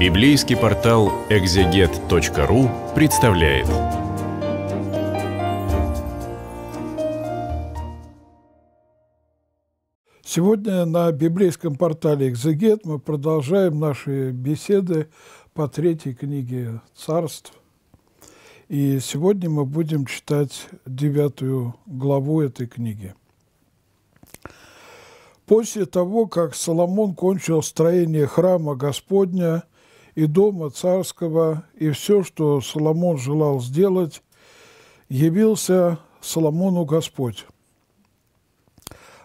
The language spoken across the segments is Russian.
Библейский портал экзегет.ру представляет. Сегодня на библейском портале «Экзегет» мы продолжаем наши беседы по третьей книге «Царств». И сегодня мы будем читать девятую главу этой книги. После того, как Соломон кончил строение храма Господня – и дома царского, и все, что Соломон желал сделать, явился Соломону Господь.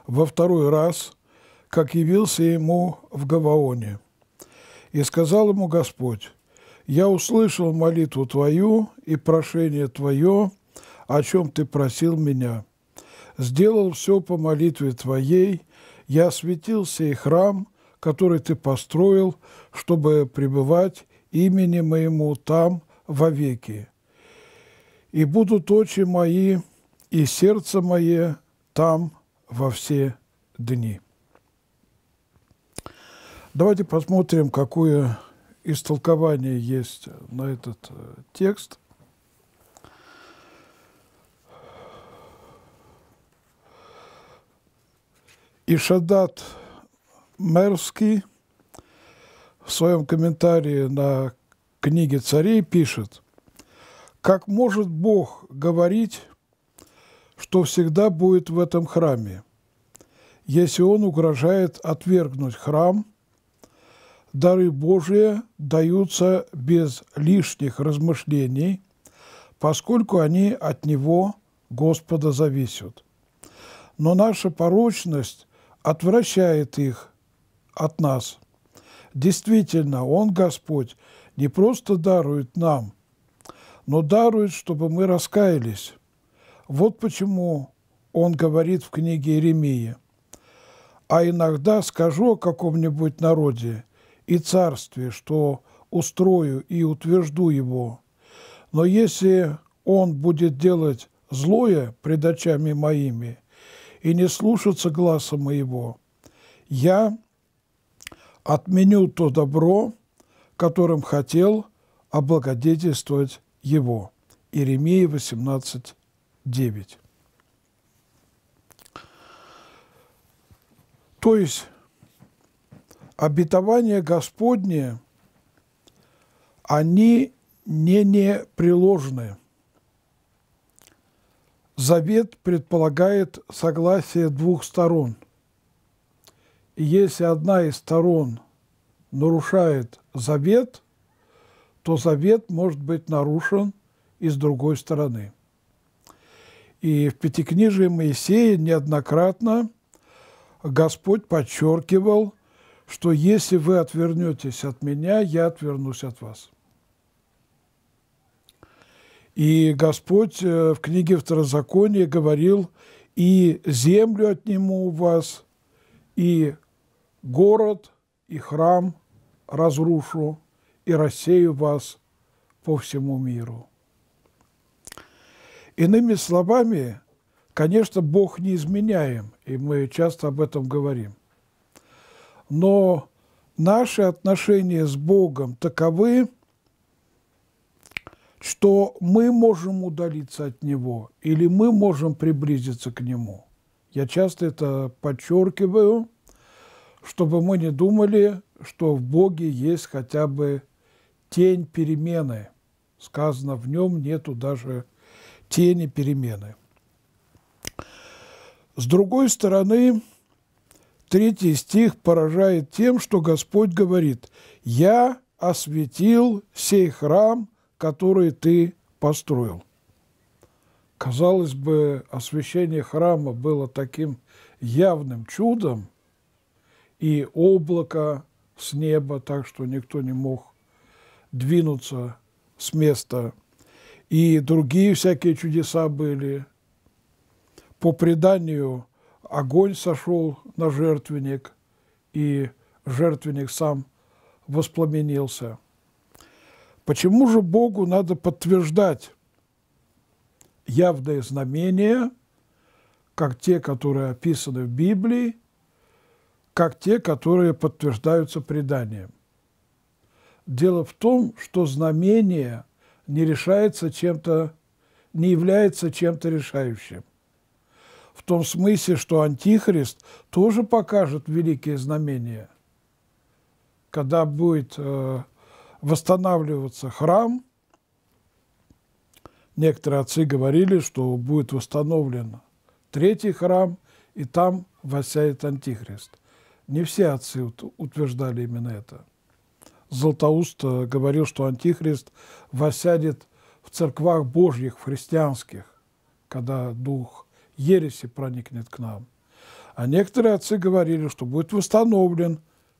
Во второй раз, как явился ему в Гаваоне. И сказал ему Господь, «Я услышал молитву твою и прошение твое, о чем ты просил меня. Сделал все по молитве твоей, я осветил сей храм, который ты построил, чтобы пребывать имени моему там вовеки. И будут очи мои и сердце мое там во все дни. Давайте посмотрим, какое истолкование есть на этот э, текст. Ишадат Мерский в своем комментарии на книге царей пишет, как может Бог говорить, что всегда будет в этом храме, если Он угрожает отвергнуть храм, дары Божии даются без лишних размышлений, поскольку они от Него, Господа, зависят. Но наша порочность отвращает их от нас. Действительно, Он, Господь, не просто дарует нам, но дарует, чтобы мы раскаялись. Вот почему Он говорит в книге Иеремии. А иногда скажу о каком-нибудь народе и царстве, что устрою и утвержду его. Но если он будет делать злое пред очами моими и не слушаться гласа моего, я отменил то добро, которым хотел облагодетельствовать его. Иеремия 18, 9. То есть обетования Господние, они не непреложны. Завет предполагает согласие двух сторон – если одна из сторон нарушает завет, то завет может быть нарушен и с другой стороны. И в Пятикнижии Моисея неоднократно Господь подчеркивал, что если вы отвернетесь от меня, я отвернусь от вас. И Господь э, в книге Второзакония говорил, и землю отниму у вас, и город и храм разрушу и рассею вас по всему миру. Иными словами, конечно, Бог не изменяем, и мы часто об этом говорим. Но наши отношения с Богом таковы, что мы можем удалиться от Него или мы можем приблизиться к Нему. Я часто это подчеркиваю – чтобы мы не думали, что в Боге есть хотя бы тень перемены. Сказано, в нем нету даже тени перемены. С другой стороны, третий стих поражает тем, что Господь говорит, «Я осветил сей храм, который ты построил». Казалось бы, освящение храма было таким явным чудом, и облако с неба, так что никто не мог двинуться с места. И другие всякие чудеса были. По преданию огонь сошел на жертвенник, и жертвенник сам воспламенился. Почему же Богу надо подтверждать явные знамения, как те, которые описаны в Библии, как те, которые подтверждаются преданием. Дело в том, что знамение не решается чем-то, не является чем-то решающим. В том смысле, что Антихрист тоже покажет великие знамения. Когда будет э, восстанавливаться храм, некоторые отцы говорили, что будет восстановлен третий храм, и там восяет Антихрист. Не все отцы утверждали именно это. Златоуст э, говорил, что Антихрист восядет в церквах Божьих, христианских, когда дух ереси проникнет к нам. А некоторые отцы говорили, что будет восстановлен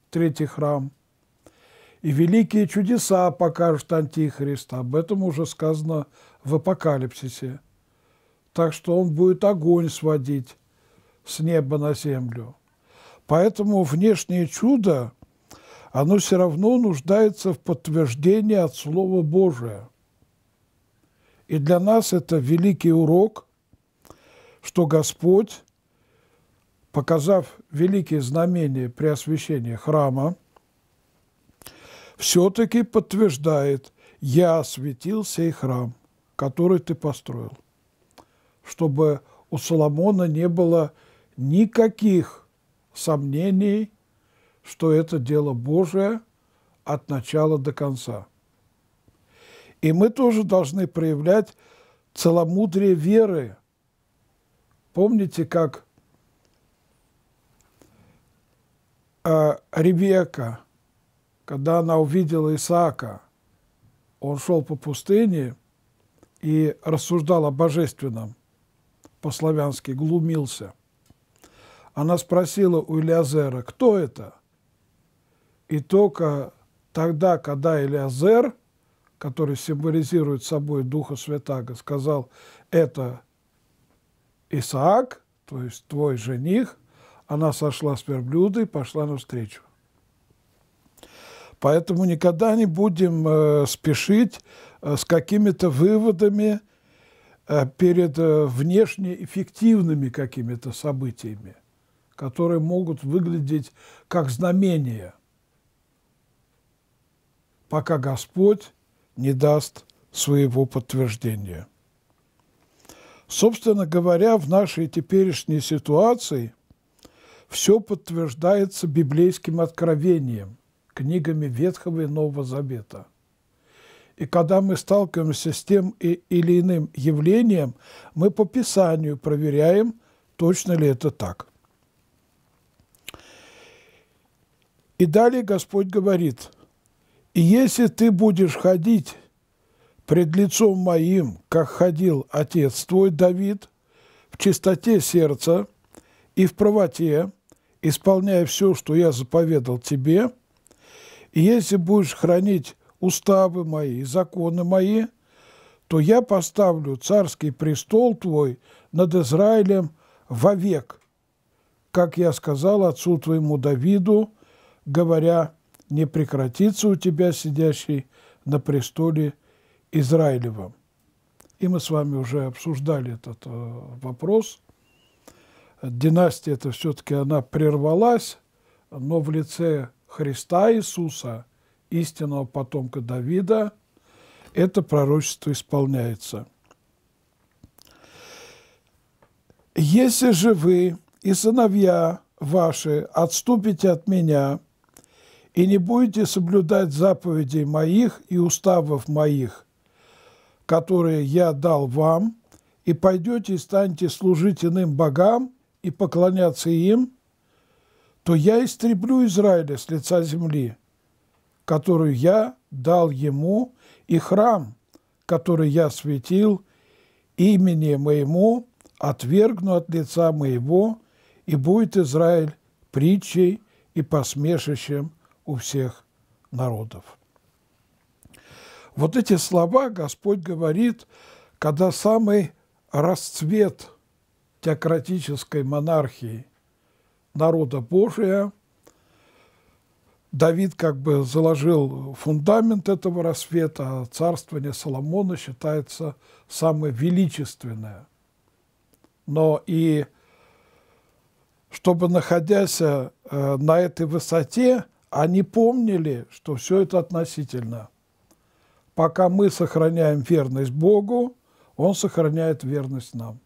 третий храм, и великие чудеса покажет Антихрист. Об этом уже сказано в Апокалипсисе. Так что он будет огонь сводить с неба на землю. Поэтому внешнее чудо, оно все равно нуждается в подтверждении от Слова Божия. И для нас это великий урок, что Господь, показав великие знамения при освящении храма, все-таки подтверждает, я осветил сей храм, который ты построил, чтобы у Соломона не было никаких сомнений, что это дело Божие от начала до конца. И мы тоже должны проявлять целомудрие веры. Помните, как э, а, Ревека, когда она увидела Исаака, он шел по пустыне и рассуждал о божественном, по-славянски глумился – она спросила у Илиазера, кто это? И только тогда, когда Илиазер, который символизирует собой Духа Святаго, сказал, это Исаак, то есть твой жених, она сошла с верблюда и пошла навстречу. Поэтому никогда не будем э, спешить э, с какими-то выводами э, перед э, внешне эффективными какими-то событиями которые могут выглядеть как знамение, пока Господь не даст своего подтверждения. Собственно говоря, в нашей теперешней ситуации все подтверждается библейским откровением, книгами Ветхого и Нового Завета. И когда мы сталкиваемся с тем или иным явлением, мы по Писанию проверяем, точно ли это так. И далее Господь говорит, «И если ты будешь ходить пред лицом моим, как ходил отец твой Давид, в чистоте сердца и в правоте, исполняя все, что я заповедал тебе, и если будешь хранить уставы мои и законы мои, то я поставлю царский престол твой над Израилем вовек, как я сказал отцу твоему Давиду, говоря, не прекратится у тебя сидящий на престоле Израилевом. И мы с вами уже обсуждали этот э, вопрос. Династия это все-таки она прервалась, но в лице Христа Иисуса, истинного потомка Давида, это пророчество исполняется. «Если же вы и сыновья ваши отступите от меня, и не будете соблюдать заповедей моих и уставов моих, которые я дал вам, и пойдете и станете служить иным богам и поклоняться им, то я истреблю Израиля с лица земли, которую я дал ему, и храм, который я светил имени моему, отвергну от лица моего, и будет Израиль притчей и посмешищем – у всех народов. Вот эти слова Господь говорит, когда самый расцвет теократической монархии народа Божия, Давид как бы заложил фундамент этого рассвета, а царствование Соломона считается самое величественное. Но и чтобы, находясь э, на этой высоте, они помнили, что все это относительно. Пока мы сохраняем верность Богу, Он сохраняет верность нам.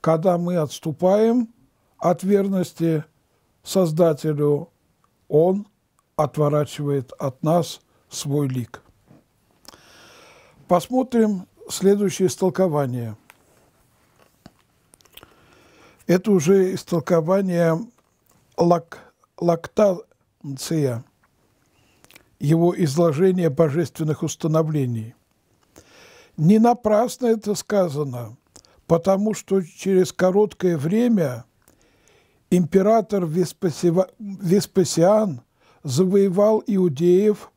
Когда мы отступаем от верности Создателю, Он отворачивает от нас свой лик. Посмотрим следующее истолкование. Это уже истолкование лак, лакта, Ция, его изложение божественных установлений. Не напрасно это сказано, потому что через короткое время император Веспасиан завоевал иудеев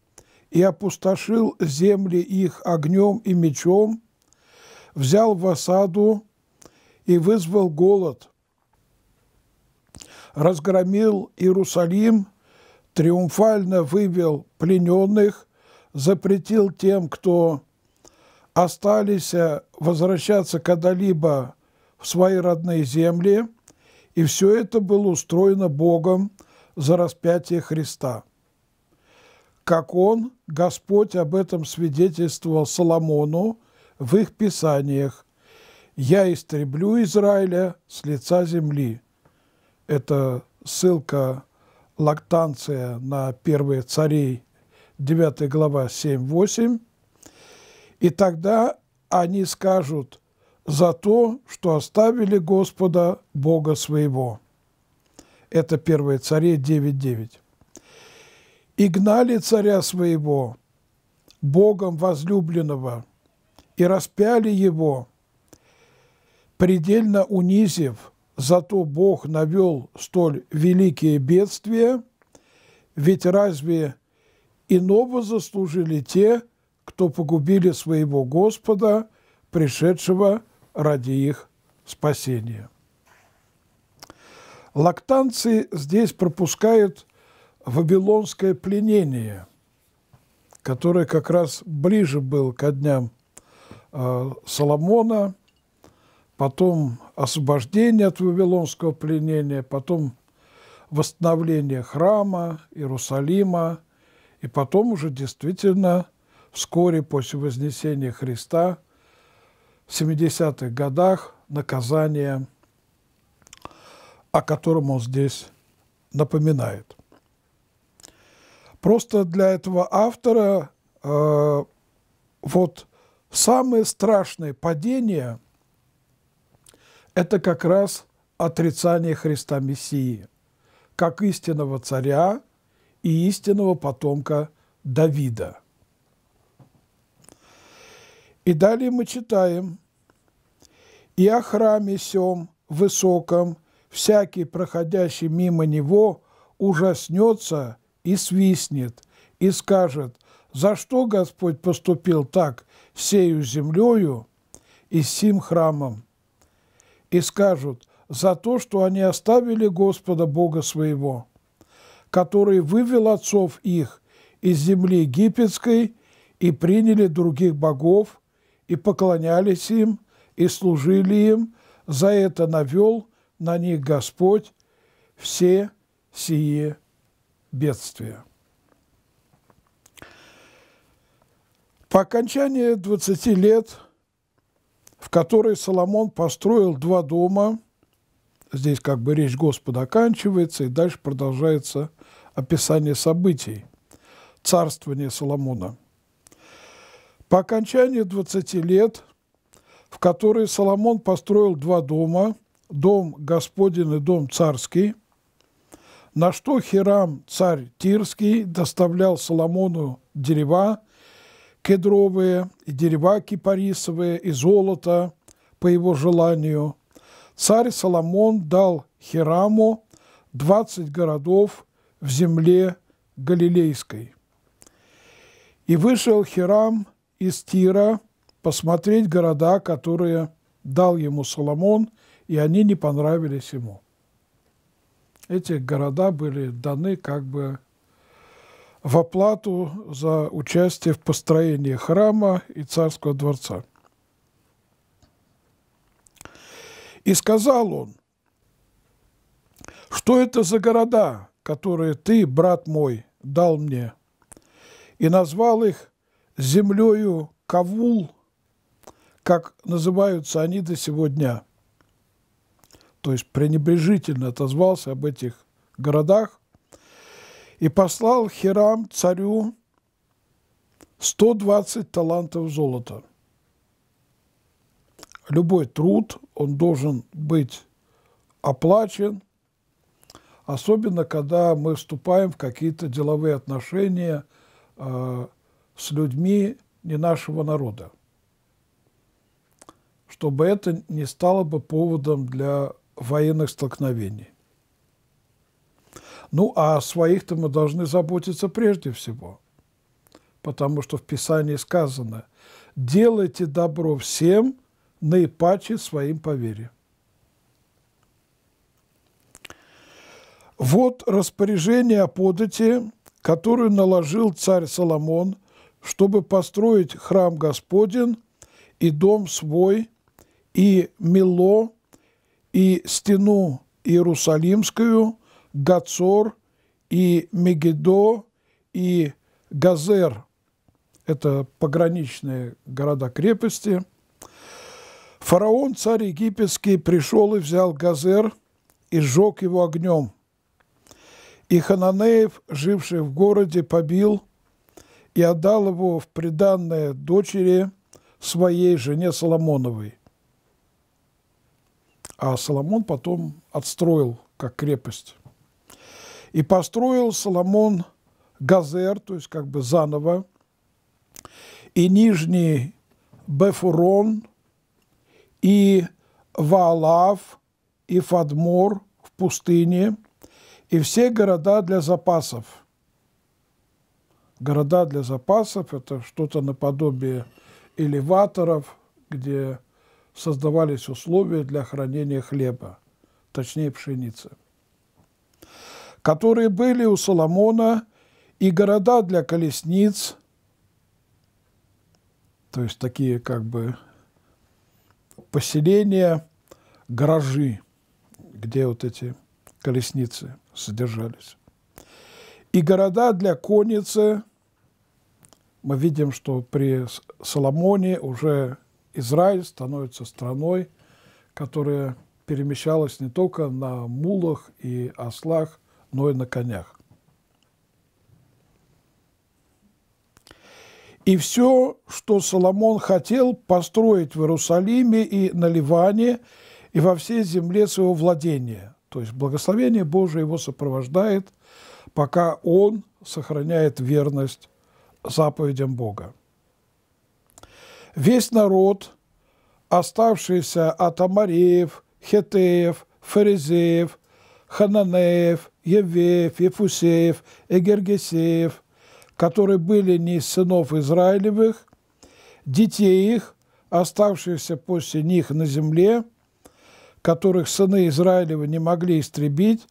и опустошил земли их огнем и мечом, взял в осаду и вызвал голод, разгромил Иерусалим триумфально вывел плененных, запретил тем, кто остались э, возвращаться когда-либо в свои родные земли, и все это было устроено Богом за распятие Христа. Как Он, Господь об этом свидетельствовал Соломону в их писаниях «Я истреблю Израиля с лица земли». Это ссылка лактанция на первые царей, 9 глава 7-8, и тогда они скажут «за то, что оставили Господа, Бога своего». Это 1 царей 9.9. «И гнали царя своего, Богом возлюбленного, и распяли его, предельно унизив, Зато Бог навел столь великие бедствия, ведь разве иного заслужили те, кто погубили своего Господа, пришедшего ради их спасения? Лактанцы здесь пропускают вавилонское пленение, которое как раз ближе было ко дням э, Соломона – потом освобождение от вавилонского пленения, потом восстановление храма, Иерусалима, и потом уже действительно вскоре после Вознесения Христа в 70-х годах наказание, о котором он здесь напоминает. Просто для этого автора э, вот самые страшные падения – это как раз отрицание Христа Мессии, как истинного царя и истинного потомка Давида. И далее мы читаем, «И о храме сем высоком всякий, проходящий мимо него, ужаснется и свистнет, и скажет, за что Господь поступил так сею землею и сим храмом?» и скажут за то, что они оставили Господа Бога своего, который вывел отцов их из земли египетской и приняли других богов, и поклонялись им, и служили им, за это навел на них Господь все сие бедствия. По окончании 20 лет – в которой Соломон построил два дома. Здесь как бы речь Господа оканчивается, и дальше продолжается описание событий царствования Соломона. По окончании 20 лет, в которые Соломон построил два дома, дом Господень и дом царский, на что Хирам, царь Тирский, доставлял Соломону дерева, кедровые, и дерева кипарисовые, и золото по его желанию. Царь Соломон дал Хираму 20 городов в земле Галилейской. И вышел Хирам из Тира посмотреть города, которые дал ему Соломон, и они не понравились ему. Эти города были даны как бы в оплату за участие в построении храма и царского дворца. И сказал он, что это за города, которые ты, брат мой, дал мне, и назвал их землею Кавул, как называются они до сегодня. То есть пренебрежительно отозвался об этих городах, и послал Хирам царю 120 талантов золота. Любой труд, он должен быть оплачен, особенно когда мы вступаем в какие-то деловые отношения э, с людьми не нашего народа, чтобы это не стало бы поводом для военных столкновений. Ну, а о своих-то мы должны заботиться прежде всего, потому что в Писании сказано «делайте добро всем, наипаче своим по Вот распоряжение о подати, которое наложил царь Соломон, чтобы построить храм Господен и дом свой, и мило, и стену Иерусалимскую – Гацор, и Мегидо, и Газер. Это пограничные города-крепости. Фараон, царь египетский, пришел и взял Газер и сжег его огнем. И Хананеев, живший в городе, побил и отдал его в приданное дочери своей жене Соломоновой. А Соломон потом отстроил как крепость. И построил Соломон Газер, то есть как бы заново, и Нижний Бефурон, и Ваалав, и Фадмор в пустыне, и все города для запасов. Города для запасов – это что-то наподобие элеваторов, где создавались условия для хранения хлеба, точнее пшеницы которые были у Соломона, и города для колесниц, то есть такие как бы поселения, гаражи, где вот эти колесницы содержались. И города для конницы, мы видим, что при Соломоне уже Израиль становится страной, которая перемещалась не только на мулах и ослах, и на конях. И все, что Соломон хотел построить в Иерусалиме и на Ливане, и во всей земле своего владения. То есть благословение Божие его сопровождает, пока он сохраняет верность заповедям Бога. Весь народ, оставшийся от Амареев, Хетеев, Фаризеев, Хананеев, Евеев, Ефусеев, Эгергесеев, которые были не из сынов Израилевых, детей их, оставшихся после них на земле, которых сыны Израилева не могли истребить,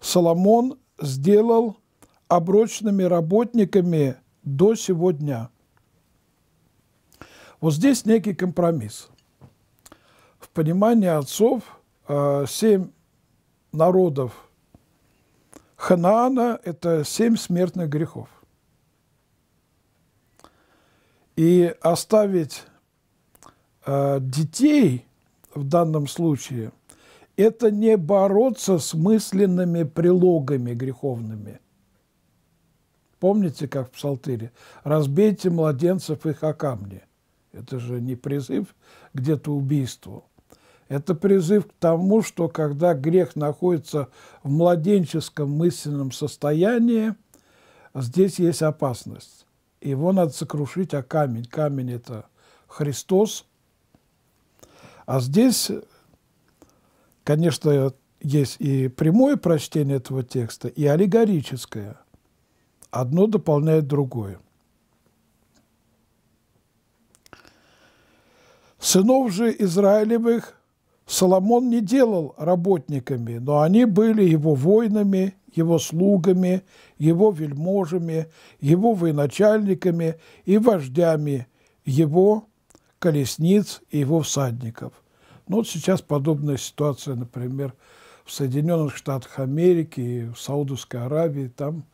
Соломон сделал оброчными работниками до сего дня. Вот здесь некий компромисс. В понимании отцов э, семь народов Ханаана – это семь смертных грехов. И оставить э, детей в данном случае – это не бороться с мысленными прилогами греховными. Помните, как в Псалтыре? «Разбейте младенцев их о камни». Это же не призыв где-то убийству – это призыв к тому, что когда грех находится в младенческом мысленном состоянии, здесь есть опасность. Его надо сокрушить, а камень, камень – это Христос. А здесь, конечно, есть и прямое прочтение этого текста, и аллегорическое. Одно дополняет другое. Сынов же Израилевых Соломон не делал работниками, но они были его воинами, его слугами, его вельможами, его военачальниками и вождями его колесниц и его всадников. Ну вот сейчас подобная ситуация, например, в Соединенных Штатах Америки и в Саудовской Аравии. Там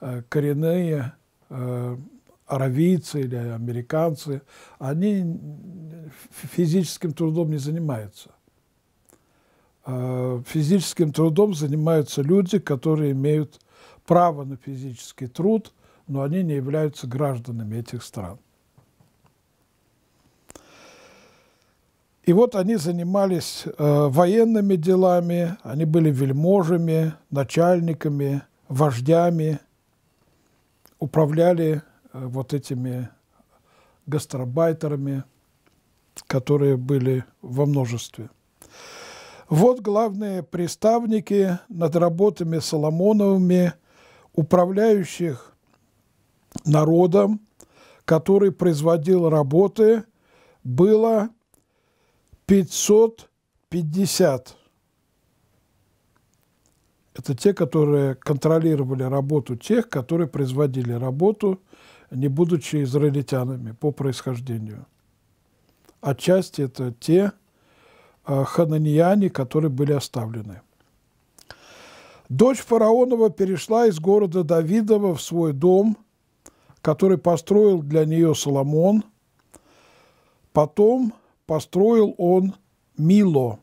э, коренные э, аравийцы или американцы, они физическим трудом не занимаются. Э, физическим трудом занимаются люди, которые имеют право на физический труд, но они не являются гражданами этих стран. И вот они занимались э, военными делами, они были вельможами, начальниками, вождями, управляли э, вот этими гастарбайтерами, которые были во множестве. Вот главные приставники над работами Соломоновыми, управляющих народом, который производил работы, было 550. Это те, которые контролировали работу тех, которые производили работу, не будучи израильтянами по происхождению. Отчасти это те, Э, хананияне, которые были оставлены. Дочь фараонова перешла из города Давидова в свой дом, который построил для нее Соломон. Потом построил он Мило.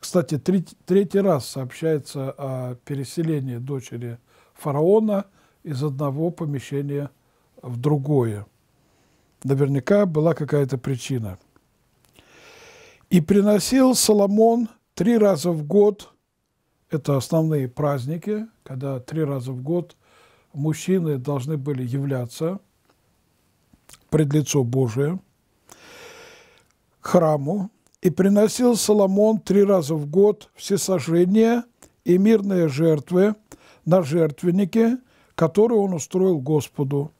Кстати, третий, третий раз сообщается о переселении дочери фараона из одного помещения в другое. Наверняка была какая-то причина – и приносил Соломон три раза в год, это основные праздники, когда три раза в год мужчины должны были являться пред лицо Божие, к храму, и приносил Соломон три раза в год всесожжения и мирные жертвы на жертвеннике, который он устроил Господу,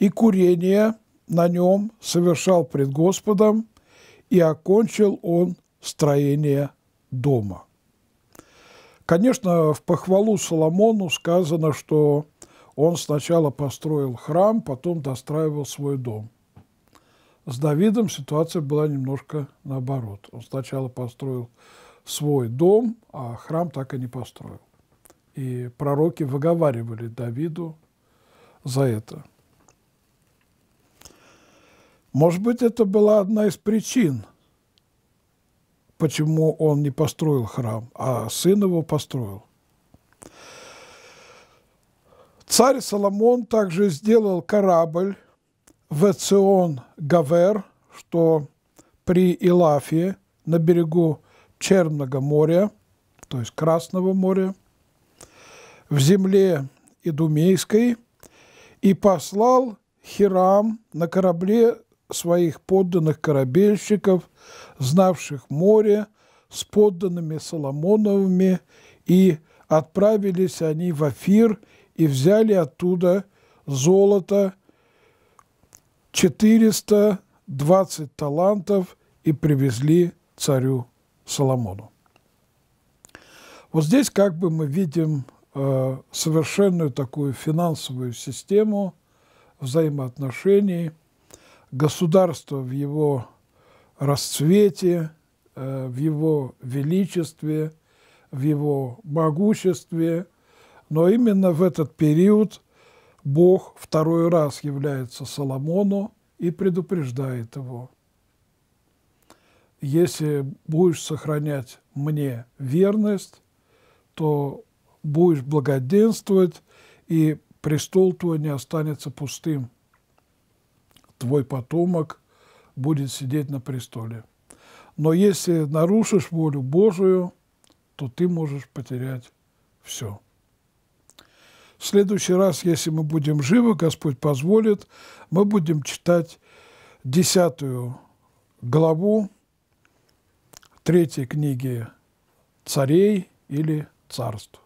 и курение на нем совершал пред Господом и окончил он строение дома. Конечно, в похвалу Соломону сказано, что он сначала построил храм, потом достраивал свой дом. С Давидом ситуация была немножко наоборот. Он сначала построил свой дом, а храм так и не построил. И пророки выговаривали Давиду за это. Может быть, это была одна из причин, почему он не построил храм, а сын его построил. Царь Соломон также сделал корабль в Эцион Гавер, что при Илафе на берегу Черного моря, то есть Красного моря, в земле Идумейской, и послал Хирам на корабле своих подданных корабельщиков, знавших море, с подданными Соломоновыми, и отправились они в Афир и взяли оттуда золото 420 талантов и привезли царю Соломону. Вот здесь как бы мы видим э, совершенную такую финансовую систему взаимоотношений – государство в его расцвете, э, в его величестве, в его могуществе. Но именно в этот период Бог второй раз является Соломону и предупреждает его. Если будешь сохранять мне верность, то будешь благоденствовать, и престол твой не останется пустым – твой потомок будет сидеть на престоле. Но если нарушишь волю Божию, то ты можешь потерять все. В следующий раз, если мы будем живы, Господь позволит, мы будем читать десятую главу третьей книги «Царей» или «Царств».